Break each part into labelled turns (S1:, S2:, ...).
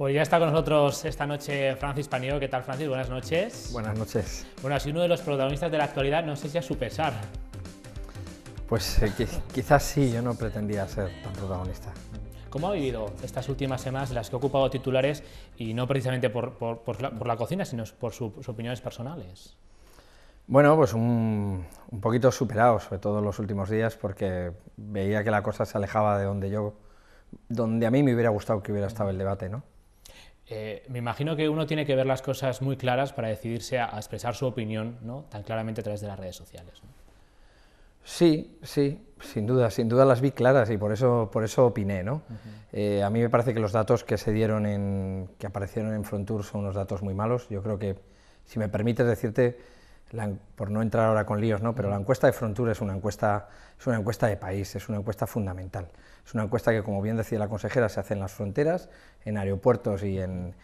S1: Pues
S2: ya está con nosotros esta noche Francis Paniego. ¿Qué tal, Francis? Buenas noches.
S1: Buenas noches.
S2: Bueno, si uno de los protagonistas de la actualidad, no sé si a su pesar.
S1: Pues eh, quizás sí, yo no pretendía ser tan protagonista.
S2: ¿Cómo ha vivido estas últimas semanas las que ha ocupado titulares y no precisamente por, la, cocina, sino por sus opiniones personales?
S1: Bueno, pues un, un, poquito superado, sobre todo los últimos días, porque veía que la cosa se alejaba de donde yo, donde a mí me hubiera gustado que hubiera estado el debate, ¿no?
S2: Eh, me imagino que uno tiene que ver las cosas muy claras para decidirse a, expresar su opinión ¿no? tan claramente a través de las redes sociales.
S1: Sí, sí, sin duda, sin duda las vi claras y por eso, por eso opiné. ¿no? Eh, a mí me parece que los datos que se dieron, en, que aparecieron en Frontour son unos datos muy malos. Yo creo que, si me permites decirte, por no entrar ahora con líos, ¿no? pero la encuesta de Frontour es una encuesta, es una encuesta de país, es una encuesta fundamental. Es una encuesta que, como bien decía la consejera, se hace en las fronteras, en aeropuertos y en,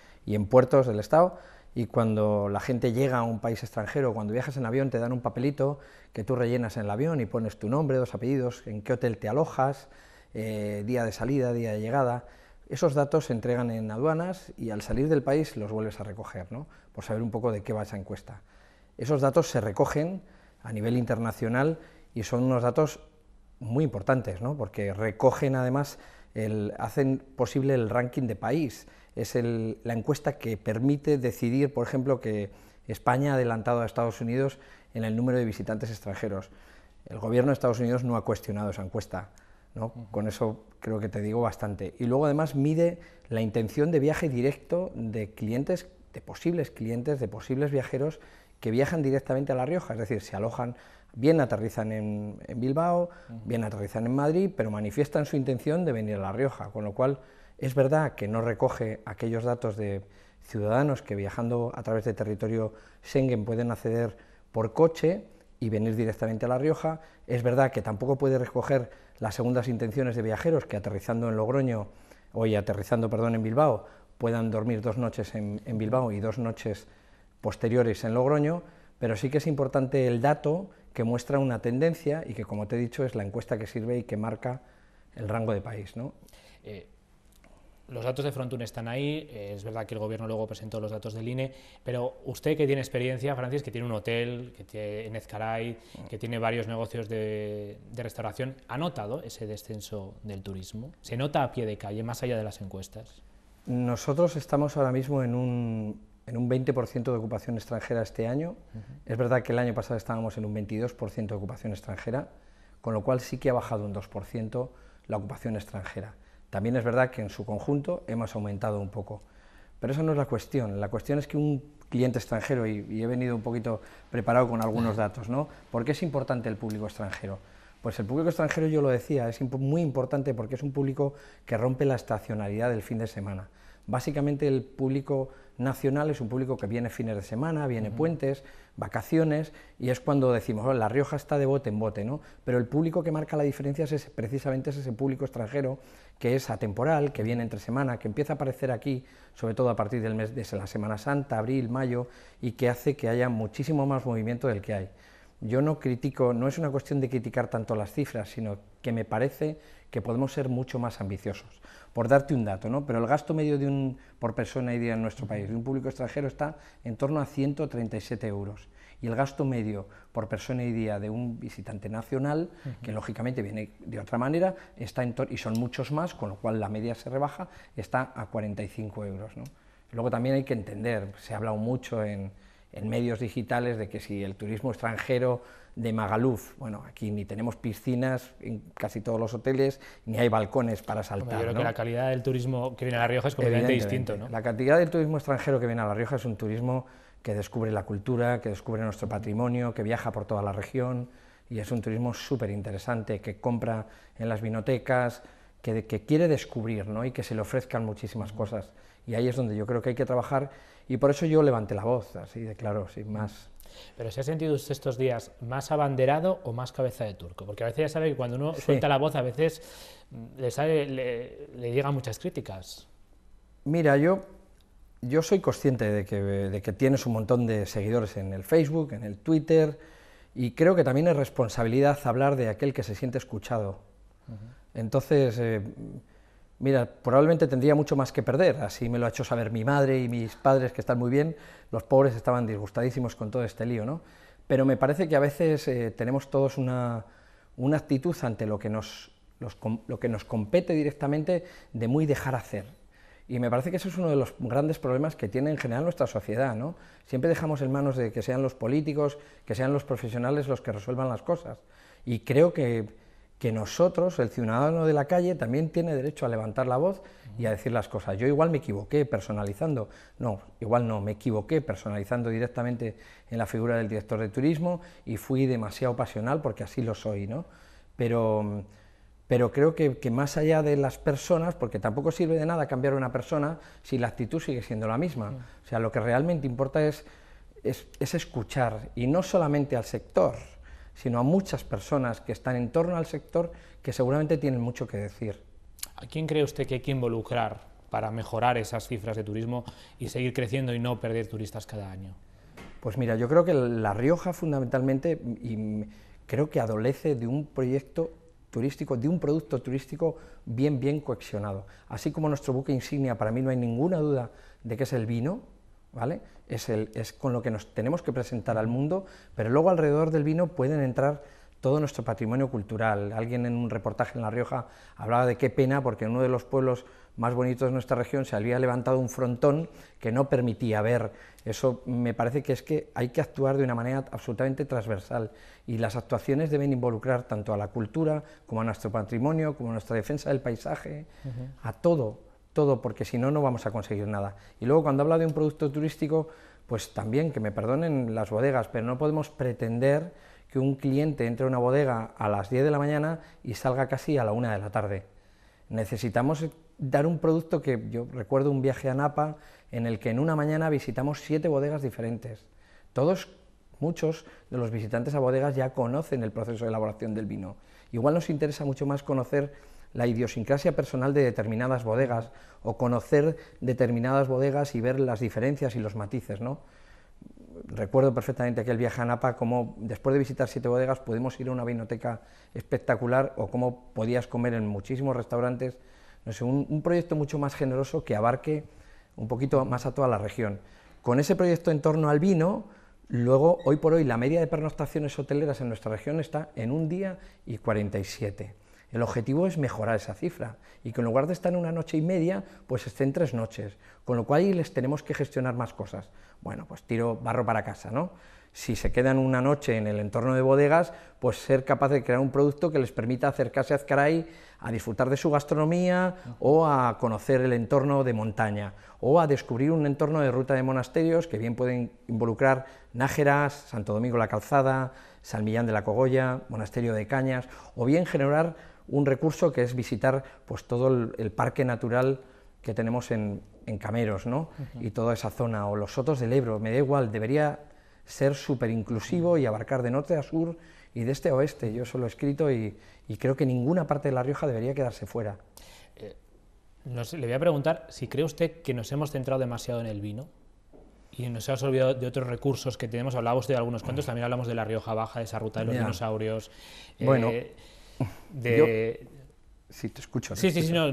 S1: puertos del Estado. Y cuando la gente llega a un país extranjero, cuando viajas en avión, te dan un papelito que tú rellenas en el avión y pones tu nombre, dos apellidos, en qué hotel te alojas, eh, día de salida, día de llegada. Esos datos se entregan en aduanas y al salir del país los vuelves a recoger, por saber un poco de qué va esa encuesta. Esos datos se recogen a nivel internacional y son unos datos muy importantes, porque recogen además, hacen posible el ranking de país. Es la encuesta que permite decidir, por ejemplo, que España ha adelantado a Estados Unidos en el número de visitantes extranjeros. El gobierno de Estados Unidos no ha cuestionado esa encuesta. Con eso creo que te digo bastante. Y luego además mide la intención de viaje directo de clientes, de posibles clientes, de posibles viajeros que viajan directamente a La Rioja, es decir, se alojan, bien aterrizan en, Bilbao, bien aterrizan en Madrid, pero manifiestan su intención de venir a La Rioja, con lo cual es verdad que no recoge aquellos datos de ciudadanos que viajando a través de territorio Schengen pueden acceder por coche y venir directamente a La Rioja. Es verdad que tampoco puede recoger las segundas intenciones de viajeros que aterrizando en Logroño, hoy aterrizando, perdón, en Bilbao, puedan dormir dos noches en, en Bilbao y dos noches posteriores en Logroño, pero sí que es importante el dato que muestra una tendencia y que, como te he dicho, es la encuesta que sirve y que marca el rango de país.
S2: Eh, los datos de Frontune están ahí, eh, es verdad que el gobierno luego presentó los datos del INE, pero usted que tiene experiencia, Francis, que tiene un hotel que tiene, en Ezcaray, que tiene varios negocios de restauración, ¿ha notado ese descenso del turismo? ¿Se nota a pie de calle, más allá de las encuestas?
S1: Nosotros estamos ahora mismo en un en un 20% de ocupación extranjera este año. Es verdad que el año pasado estábamos en un 22% de ocupación extranjera, con lo cual sí que ha bajado un 2% la ocupación extranjera. También es verdad que en su conjunto hemos aumentado un poco. Pero esa no es la cuestión. La cuestión es que un cliente extranjero, y, he venido un poquito preparado con algunos datos, ¿no? ¿Por qué es importante el público extranjero? Pues el público extranjero, yo lo decía, es muy importante porque es un público que rompe la estacionalidad del fin de semana. Básicamente el público nacional es un público que viene fines de semana, viene puentes, vacaciones, y es cuando decimos, oh, La Rioja está de bote en bote, ¿no? Pero el público que marca la diferencia es precisamente ese público extranjero que es atemporal, que viene entre semana, que empieza a aparecer aquí, sobre todo a partir del mes de la Semana Santa, abril, mayo, y que hace que haya muchísimo más movimiento del que hay yo no critico, no es una cuestión de criticar tanto las cifras, sino que me parece que podemos ser mucho más ambiciosos. Por darte un dato, ¿no? Pero el gasto medio de un, por persona y día en nuestro país de un público extranjero está en torno a 137 euros. Y el gasto medio por persona y día de un visitante nacional, que lógicamente viene de otra manera, está en y son muchos más, con lo cual la media se rebaja, está a 45 euros. Luego también hay que entender, se ha hablado mucho en, en medios digitales de que si el turismo extranjero de Magaluf, bueno, aquí ni tenemos piscinas en casi todos los hoteles, ni hay balcones para saltar. Yo creo que la calidad del turismo
S2: que viene a La Rioja es completamente distinto. ¿no?
S1: La cantidad del turismo extranjero que viene a La Rioja es un turismo que descubre la cultura, que descubre nuestro patrimonio, que viaja por toda la región y es un turismo súper interesante que compra en las vinotecas, que, que quiere descubrir ¿no? y que se le ofrezcan muchísimas cosas. Y ahí es donde yo creo que hay que trabajar y por eso yo levanté la voz, así de claro, sin más.
S2: Pero ¿se ha sentido usted estos días más abanderado o más cabeza de turco? Porque a veces ya sabe que cuando uno suelta la voz a veces mm, le, sale, le, llegan muchas críticas.
S1: Mira, yo, yo soy consciente de que, de que tienes un montón de seguidores en el Facebook, en el Twitter, y creo que también es responsabilidad hablar de aquel que se siente escuchado. Entonces... Eh, Mira, probablemente tendría mucho más que perder, así me lo ha hecho saber mi madre y mis padres, que están muy bien, los pobres estaban disgustadísimos con todo este lío, ¿no? Pero me parece que a veces eh, tenemos todos una, actitud ante lo que, nos, lo que nos compete directamente de muy dejar hacer. Y me parece que eso es uno de los grandes problemas que tiene en general nuestra sociedad, ¿no? Siempre dejamos en manos de que sean los políticos, que sean los profesionales los que resuelvan las cosas. Y creo que que nosotros, el ciudadano de la calle, también tiene derecho a levantar la voz y a decir las cosas. Yo igual me equivoqué personalizando, no, igual no, me equivoqué personalizando directamente en la figura del director de turismo y fui demasiado pasional porque así lo soy, ¿no? Pero, pero creo que, más allá de las personas, porque tampoco sirve de nada cambiar una persona si la actitud sigue siendo la misma. O sea, lo que realmente importa es, es, es escuchar y no solamente al sector sino a muchas personas que están en torno al sector que seguramente tienen mucho que decir. ¿A quién
S2: cree usted que hay que involucrar para mejorar esas cifras de turismo y seguir creciendo y no perder turistas cada año?
S1: Pues mira, yo creo que La Rioja fundamentalmente creo que adolece de un proyecto turístico, de un producto turístico bien, bien coexionado. Así como nuestro buque insignia, para mí no hay ninguna duda de que es el vino, es, con lo que nos tenemos que presentar al mundo, pero luego alrededor del vino pueden entrar todo nuestro patrimonio cultural. Alguien en un reportaje en La Rioja hablaba de qué pena porque en uno de los pueblos más bonitos de nuestra región se había levantado un frontón que no permitía ver. Eso me parece que es que hay que actuar de una manera absolutamente transversal y las actuaciones deben involucrar tanto a la cultura como a nuestro patrimonio, como a nuestra defensa del paisaje, a todo, todo, porque si no, no vamos a conseguir nada. Y luego cuando habla de un producto turístico, pues también, que me perdonen las bodegas, pero no podemos pretender que un cliente entre a una bodega a las 10 de la mañana y salga casi a la 1 de la tarde. Necesitamos dar un producto que yo recuerdo un viaje a Napa en el que en una mañana visitamos siete bodegas diferentes. Todos, muchos de los visitantes a bodegas ya conocen el proceso de elaboración del vino. Igual nos interesa mucho más conocer la idiosincrasia personal de determinadas bodegas o conocer determinadas bodegas y ver las diferencias y los matices, ¿no? Recuerdo perfectamente aquel viaje a Napa, cómo después de visitar siete bodegas pudimos ir a una vinoteca espectacular o cómo podías comer en muchísimos restaurantes. No sé, un, proyecto mucho más generoso que abarque un poquito más a toda la región. Con ese proyecto en torno al vino, Luego, hoy por hoy, la media de pernoctaciones hoteleras en nuestra región está en un día y 47. El objetivo es mejorar esa cifra y que en lugar de estar en una noche y media, pues estén tres noches, con lo cual les tenemos que gestionar más cosas. Bueno, pues tiro barro para casa, ¿no? si se quedan una noche en el entorno de bodegas, pues ser capaz de crear un producto que les permita acercarse a Azcaray a disfrutar de su gastronomía o a conocer el entorno de montaña o a descubrir un entorno de ruta de monasterios que bien pueden involucrar Nájeras, Santo Domingo la Calzada, San Millán de la Cogolla, Monasterio de Cañas o bien generar un recurso que es visitar pues, todo el, parque natural que tenemos en, en Cameros ¿no? y toda esa zona, o los sotos del Ebro, me da igual, debería ser súper inclusivo y abarcar de norte a sur y de este a oeste. Yo eso lo he escrito y, creo que ninguna parte de La Rioja debería quedarse fuera.
S2: Eh, le voy a preguntar si cree usted que nos hemos centrado demasiado en el vino y nos hemos olvidado de otros recursos que tenemos. usted de algunos cuantos, también hablamos de La Rioja Baja, de esa ruta de los dinosaurios. Bueno. Eh,
S1: de... te escucho. sí, sí, sí,
S2: no,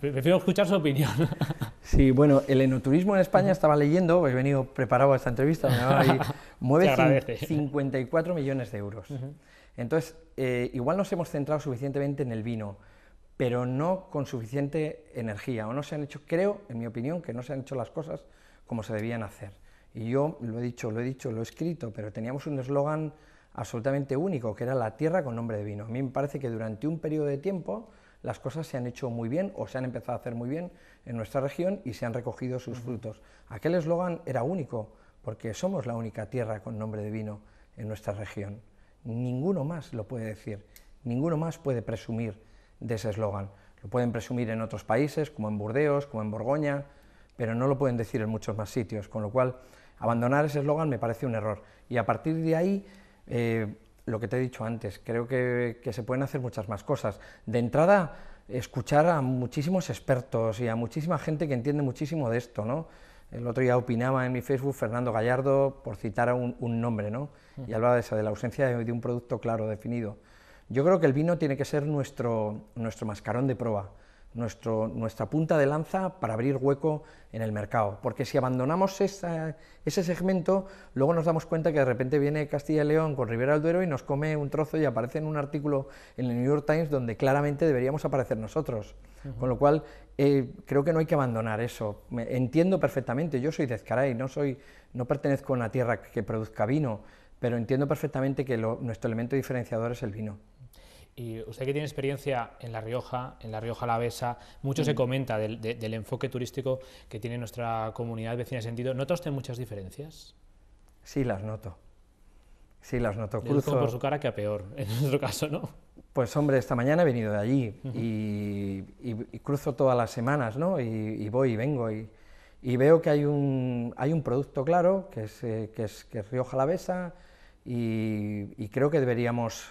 S2: prefiero escuchar su opinión.
S1: Sí, bueno, el enoturismo en España estaba leyendo, he venido preparado a esta entrevista, ¿no? mueve 54 millones de euros. Entonces, eh, igual nos hemos centrado suficientemente en el vino, pero no con suficiente energía, o no se han hecho, creo, en mi opinión, que no se han hecho las cosas como se debían hacer. Y yo lo he dicho, lo he dicho, lo he escrito, pero teníamos un eslogan absolutamente único, que era la tierra con nombre de vino. A mí me parece que durante un periodo de tiempo las cosas se han hecho muy bien o se han empezado a hacer muy bien en nuestra región y se han recogido sus frutos. Aquel eslogan era único, porque somos la única tierra con nombre de vino en nuestra región. Ninguno más lo puede decir, ninguno más puede presumir de ese eslogan. Lo pueden presumir en otros países, como en Burdeos, como en Borgoña, pero no lo pueden decir en muchos más sitios, con lo cual abandonar ese eslogan me parece un error. Y a partir de ahí eh, lo que te he dicho antes, creo que, se pueden hacer muchas más cosas. De entrada, escuchar a muchísimos expertos y a muchísima gente que entiende muchísimo de esto, El otro día opinaba en mi Facebook Fernando Gallardo, por citar un, nombre, ¿no? Mm. Y hablaba de de la ausencia de, un producto claro, definido. Yo creo que el vino tiene que ser nuestro mascarón de prueba nuestra punta de lanza para abrir hueco en el mercado. Porque si abandonamos ese segmento, luego nos damos cuenta que de repente viene Castilla y León con Rivera del Duero y nos come un trozo y aparece en un artículo en el New York Times donde claramente deberíamos aparecer nosotros. Con lo cual, eh, creo que no hay que abandonar eso. entiendo perfectamente, yo soy de Ezcaray, no, soy, no pertenezco a una tierra que produzca vino, pero entiendo perfectamente que nuestro elemento diferenciador es el vino.
S2: Y usted que tiene experiencia en La Rioja, en La Rioja Alavesa, mucho se mm. comenta del, enfoque turístico que tiene nuestra comunidad vecina de sentido. ¿Nota usted muchas diferencias?
S1: Sí, las noto. Sí, las noto. Cruzo... por su cara que
S2: a peor, en nuestro caso, ¿no?
S1: Pues hombre, esta mañana he venido de allí y, cruzo todas las semanas, ¿no? Y, voy y vengo y, veo que hay un, hay un producto claro, que es, eh, que es, que es Rioja Alavesa, y creo que deberíamos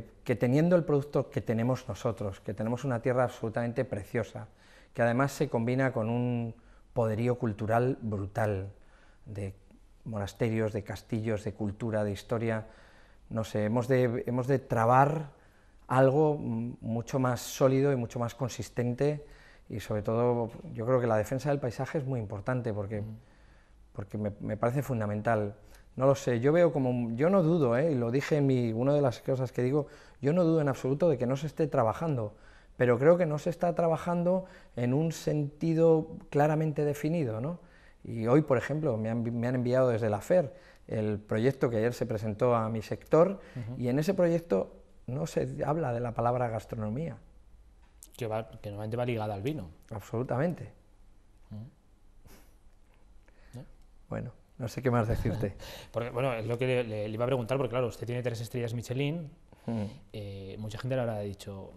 S1: que, teniendo el producto que tenemos nosotros, que tenemos una tierra absolutamente preciosa, que además se combina con un poderío cultural brutal, de monasterios, de castillos, de cultura, de historia, no sé, hemos de, trabar algo mucho más sólido y mucho más consistente y sobre todo yo creo que la defensa del paisaje es muy importante porque, mm. porque me parece fundamental. No lo sé, yo veo como, yo no dudo, ¿eh? y lo dije en mi, una de las cosas que digo, yo no dudo en absoluto de que no se esté trabajando, pero creo que no se está trabajando en un sentido claramente definido, ¿no? Y hoy, por ejemplo, me han, me han enviado desde la FER el proyecto que ayer se presentó a mi sector, y en ese proyecto no se habla de la palabra gastronomía. Que, normalmente
S2: va ligada al vino.
S1: Absolutamente. Mm. Bueno. No sé qué más decirte.
S2: porque, bueno, es lo que le, iba a preguntar, porque claro, usted tiene tres estrellas Michelin. Hmm. Eh, mucha gente le habrá dicho,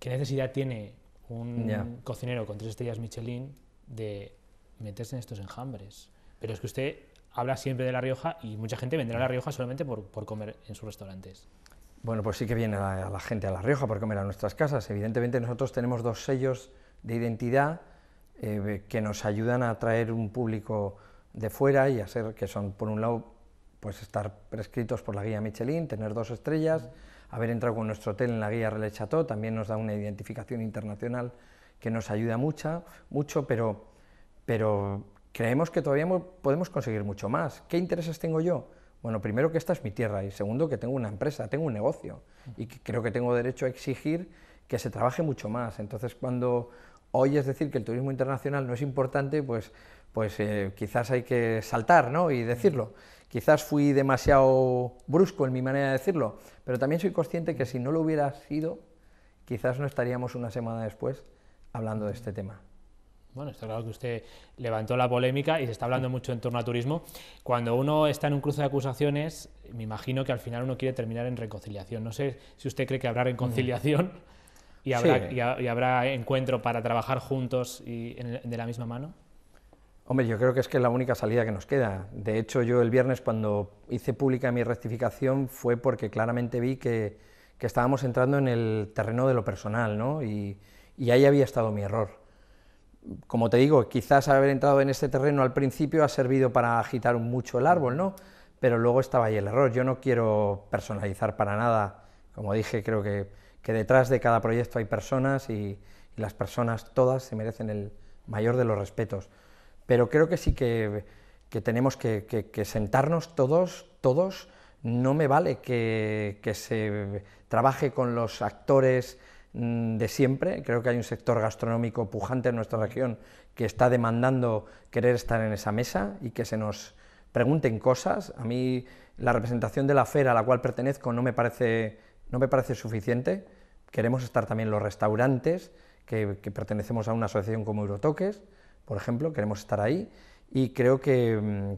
S2: ¿qué necesidad tiene un cocinero con tres estrellas Michelin de meterse en estos enjambres? Pero es que usted habla siempre de La Rioja y mucha gente vendrá a La Rioja solamente por, comer en sus restaurantes.
S1: Bueno, pues sí que viene la, gente a La Rioja por comer a nuestras casas. Evidentemente nosotros tenemos dos sellos de identidad eh, que nos ayudan a atraer un público de fuera y a ser que son, por un lado, pues estar prescritos por la guía Michelin, tener dos estrellas, haber entrado con nuestro hotel en la guía Relais también nos da una identificación internacional que nos ayuda mucha, mucho, pero, pero creemos que todavía podemos conseguir mucho más. ¿Qué intereses tengo yo? Bueno, primero que esta es mi tierra y segundo que tengo una empresa, tengo un negocio y creo que tengo derecho a exigir que se trabaje mucho más. Entonces, cuando hoy es decir que el turismo internacional no es importante, pues pues eh, quizás hay que saltar ¿no? y decirlo. Quizás fui demasiado brusco en mi manera de decirlo, pero también soy consciente que si no lo hubiera sido, quizás no estaríamos una semana después hablando de este tema.
S2: Bueno, está claro que usted levantó la polémica y se está hablando mucho en torno a turismo. Cuando uno está en un cruce de acusaciones, me imagino que al final uno quiere terminar en reconciliación. No sé si usted cree que habrá mm. reconciliación y habrá, encuentro para trabajar juntos y de la misma mano.
S1: Hombre, yo creo que es que es la única salida que nos queda. De hecho, yo el viernes cuando hice pública mi rectificación fue porque claramente vi que, estábamos entrando en el terreno de lo personal, ¿no? Y, ahí había estado mi error. Como te digo, quizás haber entrado en este terreno al principio ha servido para agitar mucho el árbol, ¿no? Pero luego estaba ahí el error. Yo no quiero personalizar para nada. Como dije, creo que, detrás de cada proyecto hay personas y las personas todas se merecen el mayor de los respetos pero creo que sí que, tenemos que, sentarnos todos, todos, no me vale que, se trabaje con los actores mm, de siempre, creo que hay un sector gastronómico pujante en nuestra región que está demandando querer estar en esa mesa y que se nos pregunten cosas. A mí la representación de la feria a la cual pertenezco no me parece, no me parece suficiente. Queremos estar también los restaurantes, que pertenecemos a una asociación como Eurotoques, por ejemplo, queremos estar ahí y creo mm,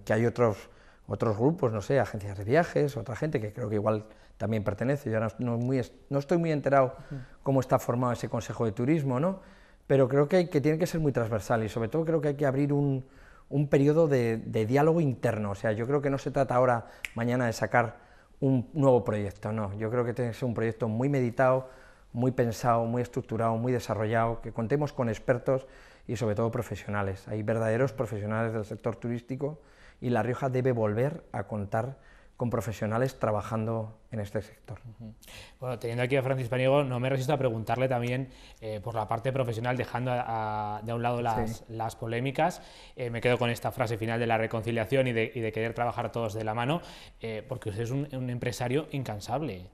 S1: que, hay otros, otros grupos, no sé, agencias de viajes, otra gente que creo que igual también pertenece. Yo no, estoy muy enterado cómo está formado ese Consejo de Turismo, ¿no? pero creo que, tiene que ser muy transversal y sobre todo creo que hay que abrir un, un periodo de, diálogo interno. O sea, yo creo que no se trata ahora, mañana, de sacar un nuevo proyecto, no. Yo creo que tiene que ser un proyecto muy meditado, muy pensado, muy estructurado, muy desarrollado, que contemos con expertos y sobre todo profesionales. Hay verdaderos profesionales del sector turístico y La Rioja debe volver a contar con profesionales trabajando en este sector.
S2: Bueno, teniendo aquí a Francis Paniego, no me resisto a preguntarle también eh, por la parte profesional, dejando de un lado las, las polémicas. Eh, me quedo con esta frase final de la reconciliación y de, querer trabajar todos de la mano, eh, porque usted es un, empresario incansable.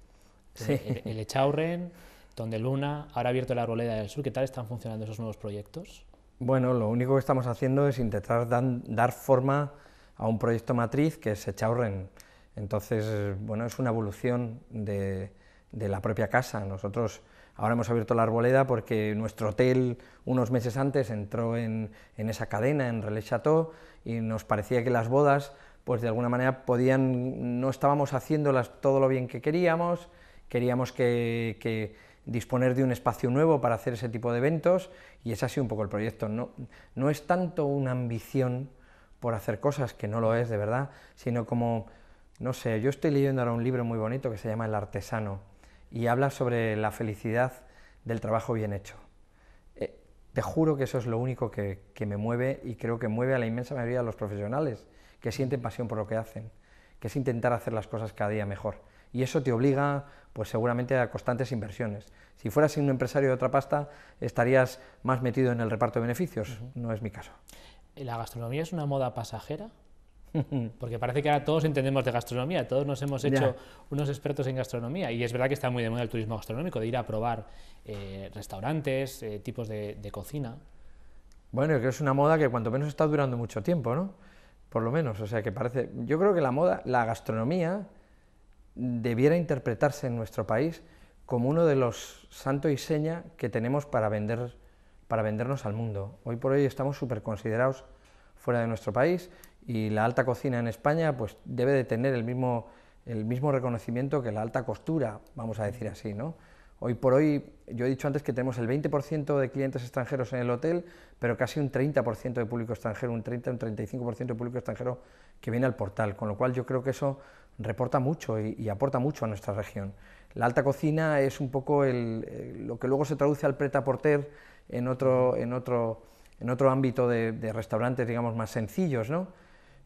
S2: Sí. El, el Echaurren, Donde
S1: Luna, ahora abierto la Arboleda del
S2: Sur, ¿qué tal están funcionando esos nuevos proyectos?
S1: Bueno, lo único que estamos haciendo es intentar dar forma a un proyecto matriz que es Echaurren. Entonces, bueno, es una evolución de, la propia casa. Nosotros ahora hemos abierto la arboleda porque nuestro hotel unos meses antes entró en, esa cadena, en Relais Chateau, y nos parecía que las bodas, pues de alguna manera podían, no estábamos haciéndolas todo lo bien que queríamos, queríamos que disponer de un espacio nuevo para hacer ese tipo de eventos y es así un poco el proyecto. No, no es tanto una ambición por hacer cosas, que no lo es de verdad, sino como, no sé, yo estoy leyendo ahora un libro muy bonito que se llama El artesano y habla sobre la felicidad del trabajo bien hecho. Eh, te juro que eso es lo único que, que me mueve y creo que mueve a la inmensa mayoría de los profesionales que sienten pasión por lo que hacen, que es intentar hacer las cosas cada día mejor. Y eso te obliga, pues seguramente, a constantes inversiones. Si fueras un empresario de otra pasta, estarías más metido en el reparto de beneficios. No es mi caso.
S2: ¿La gastronomía es una moda pasajera?
S1: Porque parece
S2: que ahora todos entendemos de gastronomía, todos nos hemos hecho unos expertos en gastronomía y es verdad que está muy de moda el turismo gastronómico,
S1: de ir a probar eh, restaurantes, eh, tipos de, cocina. Bueno, creo que es una moda que cuanto menos está durando mucho tiempo, ¿no? Por lo menos, o sea que parece... Yo creo que la moda, la gastronomía, debiera interpretarse en nuestro país como uno de los santo y seña que tenemos para, vender, para vendernos al mundo. Hoy por hoy estamos súper considerados fuera de nuestro país y la alta cocina en España pues, debe de tener el mismo, el mismo reconocimiento que la alta costura, vamos a decir así, ¿no? Hoy por hoy, yo he dicho antes que tenemos el 20% de clientes extranjeros en el hotel, pero casi un 30% de público extranjero, un 30, un 35% de público extranjero que viene al portal, con lo cual yo creo que eso reporta mucho y, aporta mucho a nuestra región. La alta cocina es un poco eh, lo que luego se traduce al pretaporter en otro, en otro, ámbito de, restaurantes, digamos, más sencillos,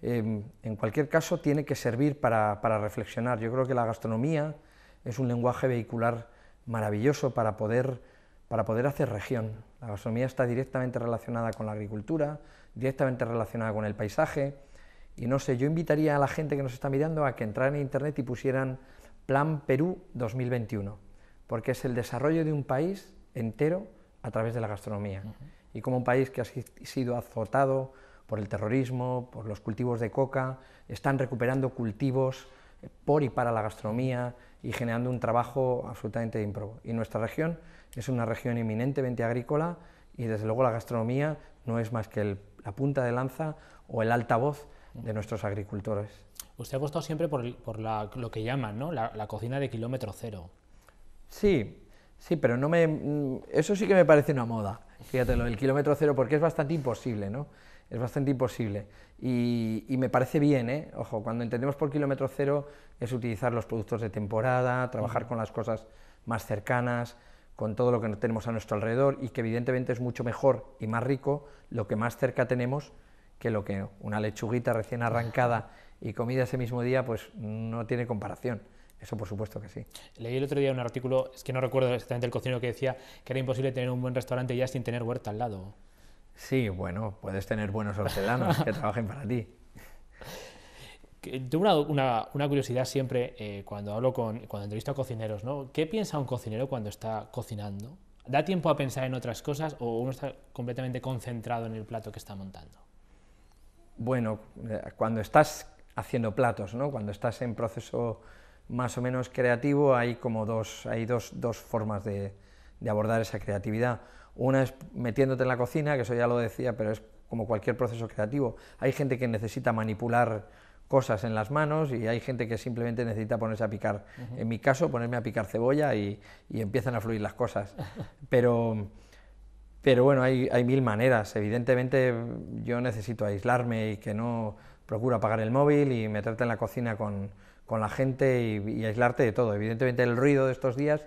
S1: em, en cualquier caso, tiene que servir para, reflexionar. Yo creo que la gastronomía es un lenguaje vehicular maravilloso para poder, para poder hacer región. La gastronomía está directamente relacionada con la agricultura, directamente relacionada con el paisaje, y no sé, yo invitaría a la gente que nos está mirando a que entraran en Internet y pusieran Plan Perú 2021, porque es el desarrollo de un país entero a través de la gastronomía. Y como un país que ha sido azotado por el terrorismo, por los cultivos de coca, están recuperando cultivos eh, por y para la gastronomía y generando un trabajo absolutamente ímprobo. Y nuestra región es una región eminentemente agrícola y desde luego la gastronomía no es más que la punta de lanza o el altavoz de nuestros agricultores. Usted ha apostado siempre por, lo que llaman
S2: la, cocina de kilómetro cero.
S1: Sí, sí, pero no me, mm, eso sí que me parece una moda, fíjate, lo kilómetro cero, porque es bastante imposible, ¿no? Es bastante imposible. Y, me parece bien, ¿eh? Ojo, cuando entendemos por kilómetro cero es utilizar los productos de temporada, trabajar con las cosas más cercanas, con todo lo que tenemos a nuestro alrededor y que evidentemente es mucho mejor y más rico lo que más cerca tenemos que lo que una lechuguita recién arrancada y comida ese mismo día, pues no tiene comparación. Eso por supuesto que sí.
S2: Leí el otro día un artículo, es que no recuerdo exactamente el cocinero que decía que era imposible tener un buen restaurante ya sin tener huerta al lado. Sí, bueno, puedes tener buenos hortelanos que trabajen para ti. Tengo una, curiosidad siempre eh, cuando hablo con, cuando entrevisto a cocineros, ¿no? ¿Qué piensa un cocinero cuando está cocinando? ¿Da tiempo a pensar en otras cosas o uno está completamente concentrado en el
S1: plato que está montando? bueno, eh, cuando estás haciendo platos, ¿no? cuando estás en proceso más o menos creativo, hay como dos, hay dos, formas de, abordar esa creatividad. Una es metiéndote en la cocina, que eso ya lo decía, pero es como cualquier proceso creativo. Hay gente que necesita manipular cosas en las manos y hay gente que simplemente necesita ponerse a picar. En mi caso, ponerme a picar cebolla y, y empiezan a fluir las cosas. Pero pero bueno, hay, mil maneras. Evidentemente yo necesito aislarme y que no procuro apagar el móvil y meterte en la cocina con, la gente y, aislarte de todo. Evidentemente el ruido de estos días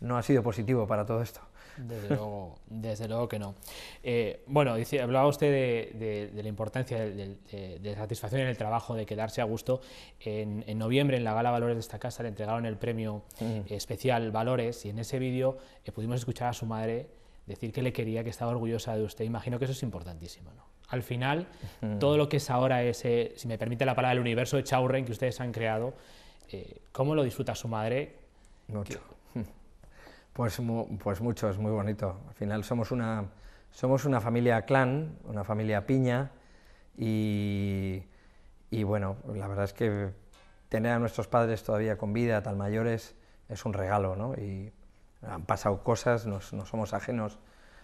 S1: no ha sido positivo para todo esto. Desde
S2: luego, desde luego que no. Eh, bueno, hablaba usted de, la importancia de, de, satisfacción en el trabajo, de quedarse a gusto. En, noviembre, en la gala Valores de esta casa, le entregaron el premio especial Valores y en ese vídeo eh, pudimos escuchar a su madre decir que le quería, que estaba orgullosa de usted, imagino que eso es importantísimo, ¿no? Al final, todo lo que es ahora ese, si me permite la palabra, el universo de Chaurren que ustedes
S1: han creado, eh, ¿cómo lo disfruta su madre? Mucho. Pues, pues mucho, es muy bonito. Al final somos una, somos una familia clan, una familia piña, y, bueno, la verdad es que tener a nuestros padres todavía con vida, tal mayores, es un regalo, ¿no? han pasado cosas, no somos ajenos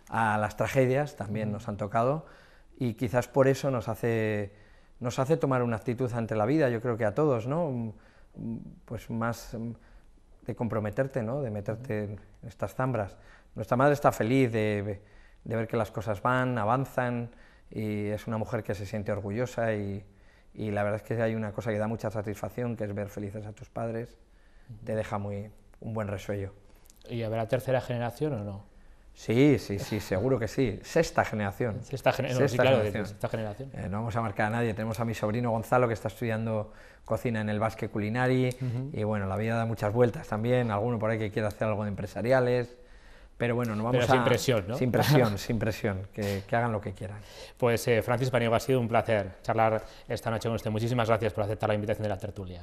S1: a las tragedias, también nos han tocado, y quizás por eso nos hace, nos hace tomar una actitud ante la vida, yo creo que a todos, ¿no? Mm, mm, pues más mm, de comprometerte, ¿no? De meterte en estas zambras. Nuestra madre está feliz de, ver que las cosas van, avanzan, y es una mujer que se siente orgullosa y, la verdad es que hay una cosa que da mucha satisfacción, que es ver felices a tus padres, te deja muy un buen resuello. ¿Y habrá tercera generación o no? Sí, sí, sí, seguro que sí. Sexta generación. Sexta, no, generación. Eh, no vamos a marcar a nadie. Tenemos a mi sobrino Gonzalo que está estudiando cocina en el Basque Culinary. Y bueno, la vida da muchas vueltas también. Alguno por ahí que quiere hacer algo de empresariales. Pero bueno, no vamos Pero sin presión, ¿no? Sin presión, sin presión, que, hagan lo que quieran.
S2: Pues eh, Francis Paniego, ha sido un placer charlar esta noche con usted. Muchísimas gracias por aceptar la invitación de la tertulia.